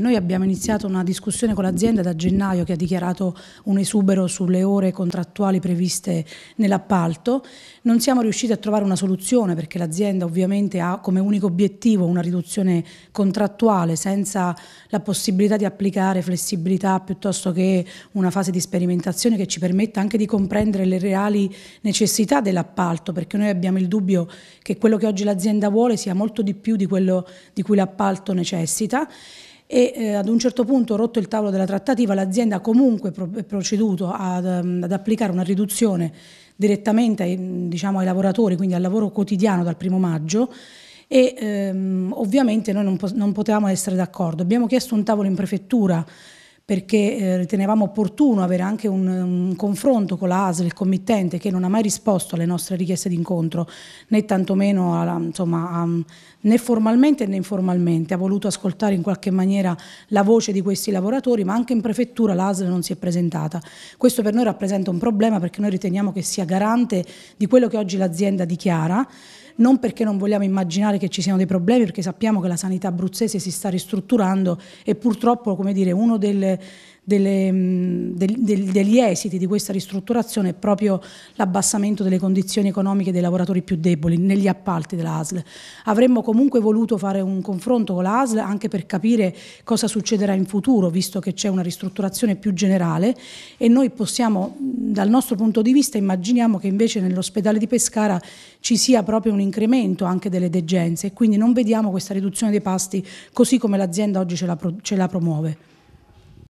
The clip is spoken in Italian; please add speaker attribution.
Speaker 1: noi abbiamo iniziato una discussione con l'azienda da gennaio che ha dichiarato un esubero sulle ore contrattuali previste nell'appalto. Non siamo riusciti a trovare una soluzione perché l'azienda ovviamente ha come unico obiettivo una riduzione contrattuale senza la possibilità di applicare flessibilità piuttosto che una fase di sperimentazione che ci permetta anche di comprendere le reali necessità dell'appalto perché noi abbiamo il dubbio che quello che oggi l'azienda vuole sia molto di più di quello di cui l'appalto necessita e eh, ad un certo punto, rotto il tavolo della trattativa, l'azienda ha comunque pro- proceduto ad, mm, ad, applicare una riduzione direttamente ai, mm, diciamo, ai lavoratori, quindi al lavoro quotidiano dal primo maggio e ehm, ovviamente noi non, po- non potevamo essere d'accordo. Abbiamo chiesto un tavolo in prefettura perché eh, ritenevamo opportuno avere anche un, un confronto con la ASL, il committente, che non ha mai risposto alle nostre richieste di incontro, né tantomeno alla, insomma, a, né formalmente né informalmente. Ha voluto ascoltare in qualche maniera la voce di questi lavoratori, ma anche in prefettura la ASL non si è presentata. Questo per noi rappresenta un problema perché noi riteniamo che sia garante di quello che oggi l'azienda dichiara non perché non vogliamo immaginare che ci siano dei problemi, perché sappiamo che la sanità abruzzese si sta ristrutturando e purtroppo come dire, uno delle, delle, mm, del, del, degli esiti di questa ristrutturazione è proprio l'abbassamento delle condizioni economiche dei lavoratori più deboli negli appalti dell'ASL. Avremmo comunque voluto fare un confronto con l'ASL anche per capire cosa succederà in futuro, visto che c'è una ristrutturazione più generale e noi possiamo dal nostro punto di vista immaginiamo che invece nell'ospedale di Pescara ci sia proprio un incremento anche delle degenze e quindi non vediamo questa riduzione dei pasti così come l'azienda oggi ce la, ce la promuove.